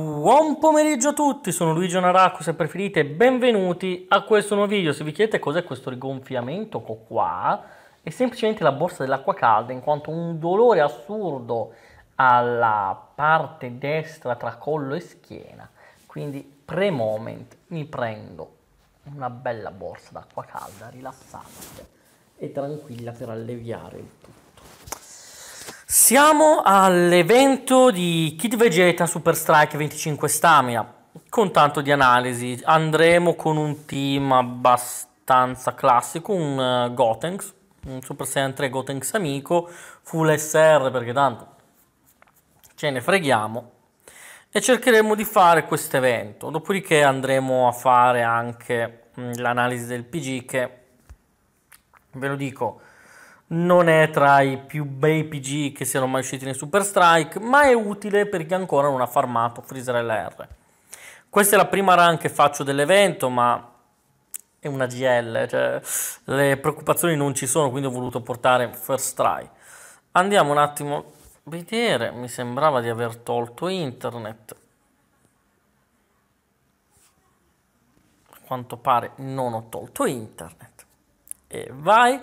Buon pomeriggio a tutti, sono Luigi Onaracco, se preferite benvenuti a questo nuovo video. Se vi chiedete cos'è questo rigonfiamento ecco qua, è semplicemente la borsa dell'acqua calda in quanto un dolore assurdo alla parte destra tra collo e schiena. Quindi pre-moment mi prendo una bella borsa d'acqua calda, rilassante e tranquilla per alleviare il tutto. Siamo all'evento di Kid Vegeta Super Strike 25 Stamina. Con tanto di analisi andremo con un team abbastanza classico, un uh, Gotenks, un Super Saiyan 3 Gotenks amico, full SR perché tanto ce ne freghiamo e cercheremo di fare questo evento. Dopodiché andremo a fare anche mm, l'analisi del PG che ve lo dico non è tra i più bei PG che siano mai usciti nei Super Strike, ma è utile perché ancora non ha farmato Freezer LR. Questa è la prima run che faccio dell'evento, ma è una GL, cioè le preoccupazioni non ci sono, quindi ho voluto portare First Try. Andiamo un attimo a vedere, mi sembrava di aver tolto internet. A quanto pare non ho tolto internet. E vai.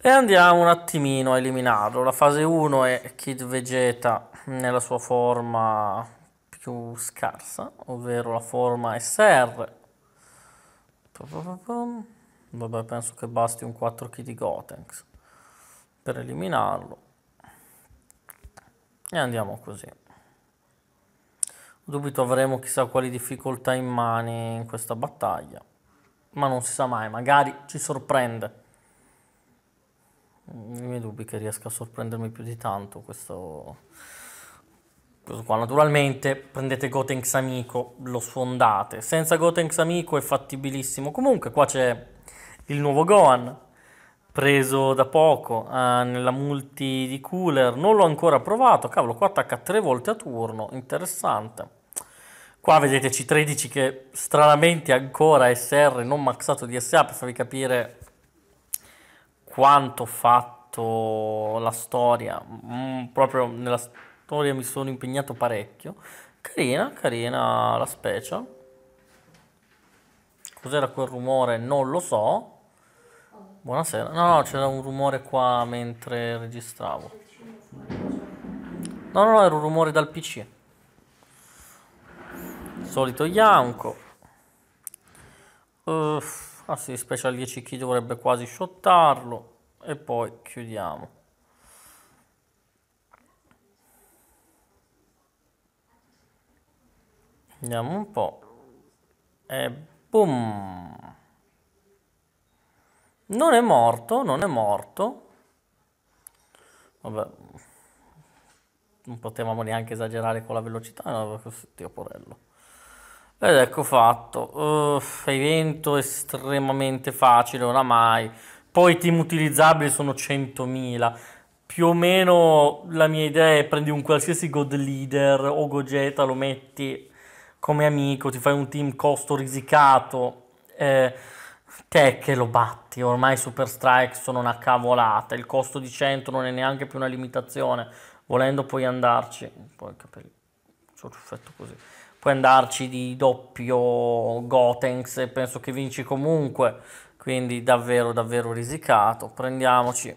E andiamo un attimino a eliminarlo. La fase 1 è Kid Vegeta nella sua forma più scarsa, ovvero la forma SR. Vabbè, penso che basti un 4 k di Gotenks per eliminarlo. E andiamo così. Dubito avremo chissà quali difficoltà in mani in questa battaglia, ma non si sa mai, magari ci sorprende. Mm, i miei dubbi che riesca a sorprendermi più di tanto questo, questo qua. Naturalmente prendete Gotenks Amico, lo sfondate. Senza Gotenks Amico è fattibilissimo. Comunque qua c'è il nuovo Gohan, preso da poco eh, nella multi di Cooler. Non l'ho ancora provato, cavolo, qua attacca tre volte a turno, interessante. Qua vedete C13 che stranamente ancora SR non maxato di SA per farvi capire quanto ho fatto la storia, mm, proprio nella storia mi sono impegnato parecchio. Carina, carina la special. Cos'era quel rumore? Non lo so. Buonasera. No, no, c'era un rumore qua mentre registravo. No, no, no, era un rumore dal PC. Solito Yanko. Uff. Assi ah, di special 10 kg dovrebbe quasi shottarlo e poi chiudiamo. Andiamo un po'. E boom! Non è morto, non è morto. Vabbè, non potevamo neanche esagerare con la velocità, no, tiro porello. Ed ecco fatto, Uff, evento estremamente facile oramai, poi team utilizzabili sono 100.000, più o meno la mia idea è prendi un qualsiasi god leader o gogeta, lo metti come amico, ti fai un team costo risicato, eh, te che lo batti, ormai Super Strike sono una cavolata, il costo di 100 non è neanche più una limitazione, volendo puoi andarci, poi capelli, sono così puoi andarci di doppio Gotenks e penso che vinci comunque, quindi davvero davvero risicato. Prendiamoci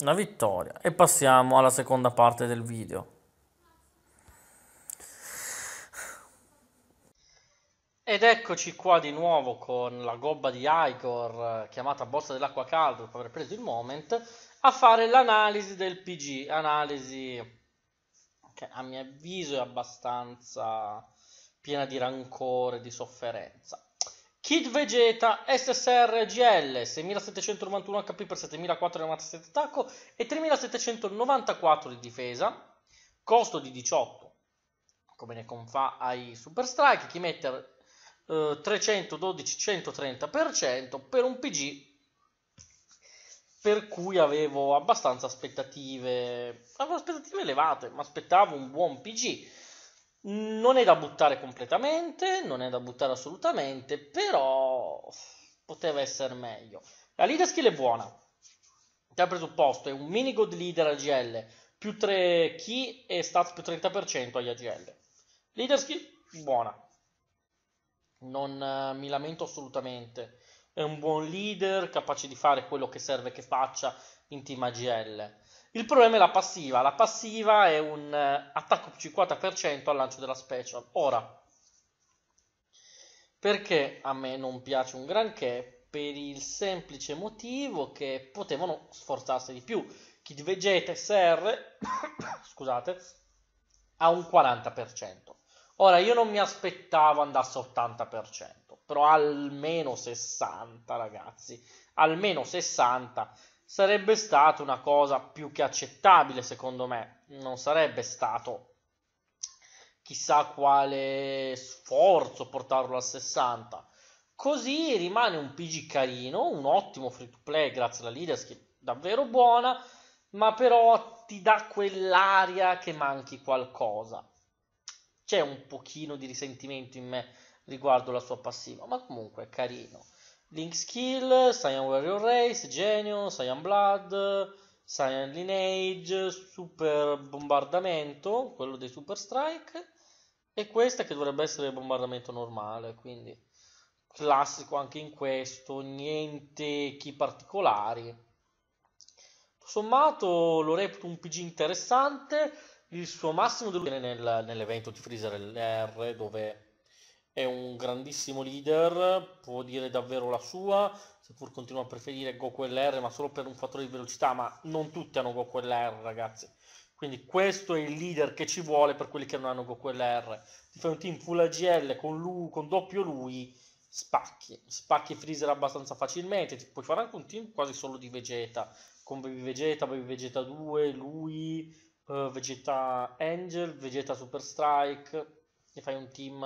la vittoria e passiamo alla seconda parte del video. Ed eccoci qua di nuovo con la gobba di Igor, chiamata borsa dell'acqua calda dopo aver preso il moment, a fare l'analisi del PG, analisi che a mio avviso è abbastanza piena di rancore, di sofferenza. Kid Vegeta SSR GL 6791 HP per 7497 attacco e 3794 di difesa, costo di 18, come ne confà ai Super Strike, chi mette eh, 312-130% per un PG per cui avevo abbastanza aspettative, avevo aspettative elevate, ma aspettavo un buon PG non è da buttare completamente, non è da buttare assolutamente, però poteva essere meglio. La leader skill è buona. Dal presupposto è un mini god leader AGL, più 3 key e stats più 30% agli AGL. Leader skill buona. Non eh, mi lamento assolutamente. È un buon leader, capace di fare quello che serve che faccia in team AGL. Il problema è la passiva. La passiva è un eh, attacco 50% al lancio della special. Ora, perché a me non piace un granché? Per il semplice motivo che potevano sforzarsi di più. Kid Vegeta SR, scusate, ha un 40%. Ora, io non mi aspettavo andasse al 80%, però almeno 60, ragazzi, almeno 60 sarebbe stata una cosa più che accettabile, secondo me. Non sarebbe stato chissà quale sforzo portarlo a 60. Così rimane un PG carino, un ottimo free to play grazie alla leadership davvero buona, ma però ti dà quell'aria che manchi qualcosa. C'è un pochino di risentimento in me riguardo la sua passiva, ma comunque è carino. Link Skill, Cyan Warrior Race, Genio, Cyan Blood, Cyan Lineage, Super Bombardamento, quello dei Super Strike e questa che dovrebbe essere il bombardamento normale, quindi classico anche in questo, niente chi particolari. Sommato lo reputo un PG interessante, il suo massimo delusione nel, nell'evento di Freezer LR dove è un grandissimo leader, può dire davvero la sua, seppur continua a preferire Goku LR, ma solo per un fattore di velocità, ma non tutti hanno Goku LR, ragazzi. Quindi questo è il leader che ci vuole per quelli che non hanno Goku LR. Ti fai un team full AGL con, lui, con doppio lui, spacchi. Spacchi Freezer abbastanza facilmente, ti puoi fare anche un team quasi solo di Vegeta, con Baby Vegeta, Baby Vegeta 2, lui, uh, Vegeta Angel, Vegeta Super Strike, e fai un team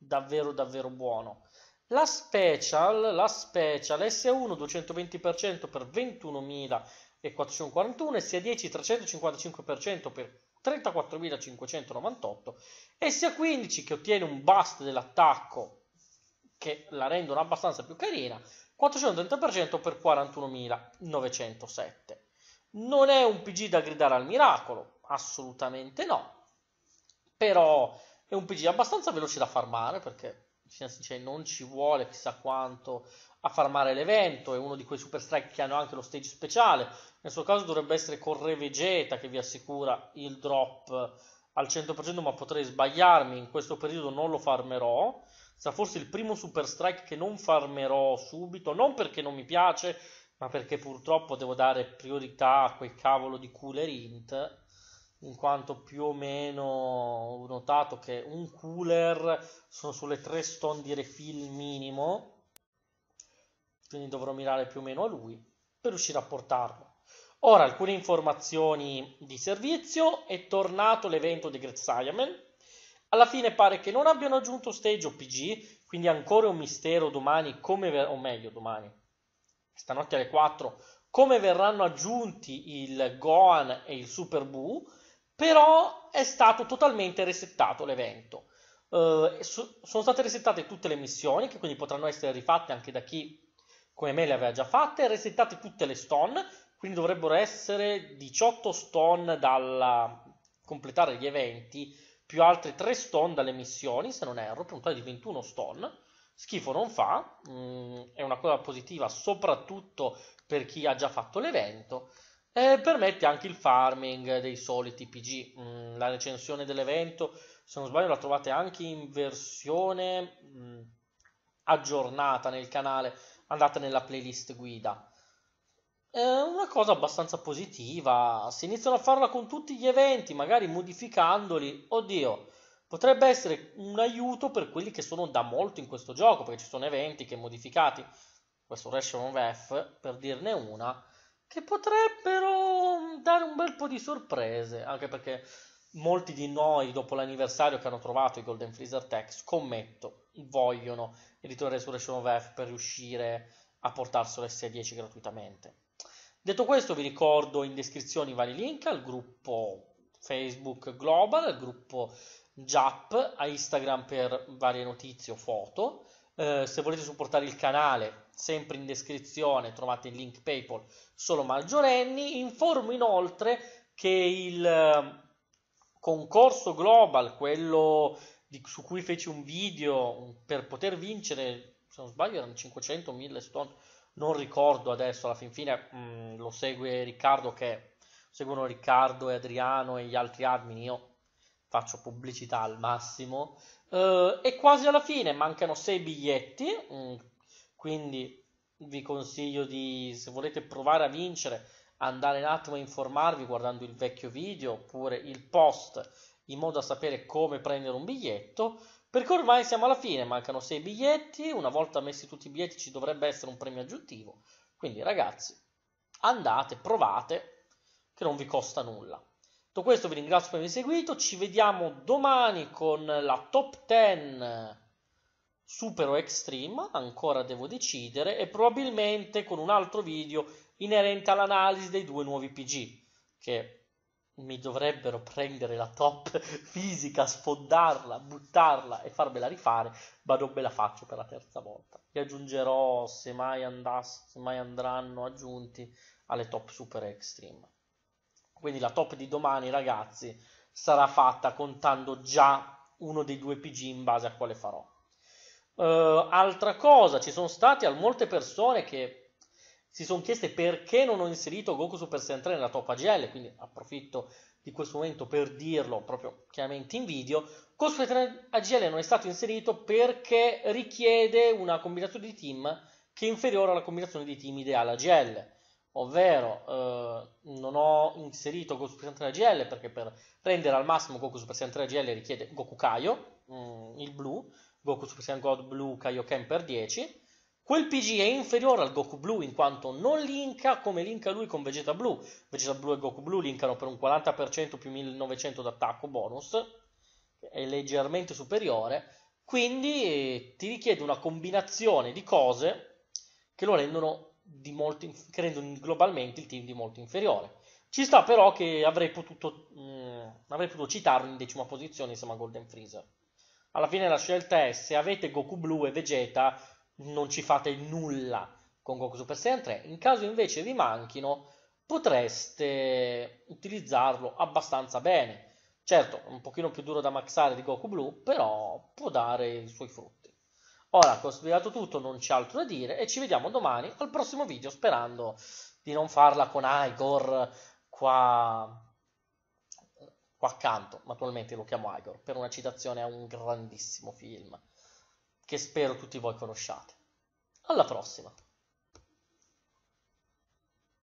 davvero davvero buono. La special, la special S1 220% per 21.441, SE10 355% per 34.598 e SE15 che ottiene un bust dell'attacco che la rendono abbastanza più carina, 430% per 41.907. Non è un PG da gridare al miracolo, assolutamente no, però è un PG abbastanza veloce da farmare perché cioè, cioè, non ci vuole chissà quanto a farmare l'evento. È uno di quei super strike che hanno anche lo stage speciale. Nel suo caso dovrebbe essere Corre Vegeta che vi assicura il drop al 100%, ma potrei sbagliarmi. In questo periodo non lo farmerò. Sarà forse il primo super strike che non farmerò subito. Non perché non mi piace, ma perché purtroppo devo dare priorità a quel cavolo di cooler int in quanto più o meno ho notato che un cooler sono sulle 3 stone di refill minimo, quindi dovrò mirare più o meno a lui per riuscire a portarlo. Ora alcune informazioni di servizio, è tornato l'evento di Great Siamen, alla fine pare che non abbiano aggiunto stage o PG, quindi ancora un mistero domani, come ver- o meglio domani, stanotte alle 4, come verranno aggiunti il Gohan e il Super Buu, però è stato totalmente resettato l'evento. Uh, so, sono state resettate tutte le missioni, che quindi potranno essere rifatte anche da chi come me le aveva già fatte, resettate tutte le stone, quindi dovrebbero essere 18 stone dal completare gli eventi, più altre 3 stone dalle missioni, se non erro, per un totale di 21 stone. Schifo non fa, mm, è una cosa positiva soprattutto per chi ha già fatto l'evento. E permette anche il farming dei soliti PG. Mm, la recensione dell'evento, se non sbaglio, la trovate anche in versione mm, aggiornata nel canale. Andate nella playlist guida. È una cosa abbastanza positiva. Se iniziano a farla con tutti gli eventi, magari modificandoli, oddio, potrebbe essere un aiuto per quelli che sono da molto in questo gioco, perché ci sono eventi che modificati. Questo Ration of F, per dirne una, che potrebbero dare un bel po' di sorprese, anche perché molti di noi dopo l'anniversario che hanno trovato i Golden Freezer Tech, scommetto, vogliono il Return Resurrection of F per riuscire a portarselo S10 gratuitamente. Detto questo vi ricordo in descrizione i vari link al gruppo Facebook Global, al gruppo JAP, a Instagram per varie notizie o foto, eh, se volete supportare il canale, sempre in descrizione trovate il link PayPal solo maggiorenni. Informo inoltre che il eh, concorso global, quello di, su cui feci un video per poter vincere, se non sbaglio erano 500 1000 stone, non ricordo adesso, alla fin fine mh, mm, lo segue Riccardo che seguono Riccardo e Adriano e gli altri admin, io faccio pubblicità al massimo. Uh, e quasi alla fine mancano 6 biglietti, mm, quindi vi consiglio di, se volete provare a vincere, andare un attimo a informarvi guardando il vecchio video oppure il post in modo da sapere come prendere un biglietto. Perché ormai siamo alla fine, mancano 6 biglietti, una volta messi tutti i biglietti ci dovrebbe essere un premio aggiuntivo. Quindi ragazzi, andate, provate, che non vi costa nulla. Tutto questo vi ringrazio per avermi seguito, ci vediamo domani con la top 10 super o extreme, ancora devo decidere, e probabilmente con un altro video inerente all'analisi dei due nuovi PG, che mi dovrebbero prendere la top fisica, sfondarla, buttarla e farmela rifare, ma non me la faccio per la terza volta. Li aggiungerò, se mai, andass- se mai andranno aggiunti, alle top super extreme. Quindi la top di domani, ragazzi, sarà fatta contando già uno dei due PG in base a quale farò. Uh, altra cosa, ci sono state molte persone che si sono chieste perché non ho inserito Goku Super Saiyan 3 nella top AGL, quindi approfitto di questo momento per dirlo proprio chiaramente in video. Goku Super Saiyan 3 AGL non è stato inserito perché richiede una combinazione di team che è inferiore alla combinazione di team ideale AGL ovvero eh, non ho inserito Goku Super Saiyan 3 GL perché per rendere al massimo Goku Super Saiyan 3 GL richiede Goku Kaio, mm, il blu, Goku Super Saiyan God blu Kaioken per 10. Quel PG è inferiore al Goku blu in quanto non linka come linka lui con Vegeta blu. Vegeta blu e Goku blu linkano per un 40% più 1900 d'attacco bonus, è leggermente superiore. Quindi eh, ti richiede una combinazione di cose che lo rendono di molto, credo globalmente il team di molto inferiore. Ci sta però che avrei potuto, mh, mm, avrei potuto citarlo in decima posizione insieme a Golden Freezer. Alla fine la scelta è se avete Goku Blu e Vegeta non ci fate nulla con Goku Super Saiyan 3, in caso invece vi manchino potreste utilizzarlo abbastanza bene. Certo, un pochino più duro da maxare di Goku Blu, però può dare i suoi frutti. Oracle ho svelato tutto, non c'è altro da dire e ci vediamo domani al prossimo video sperando di non farla con Igor qua, qua accanto, naturalmente lo chiamo Igor, per una citazione a un grandissimo film che spero tutti voi conosciate. Alla prossima!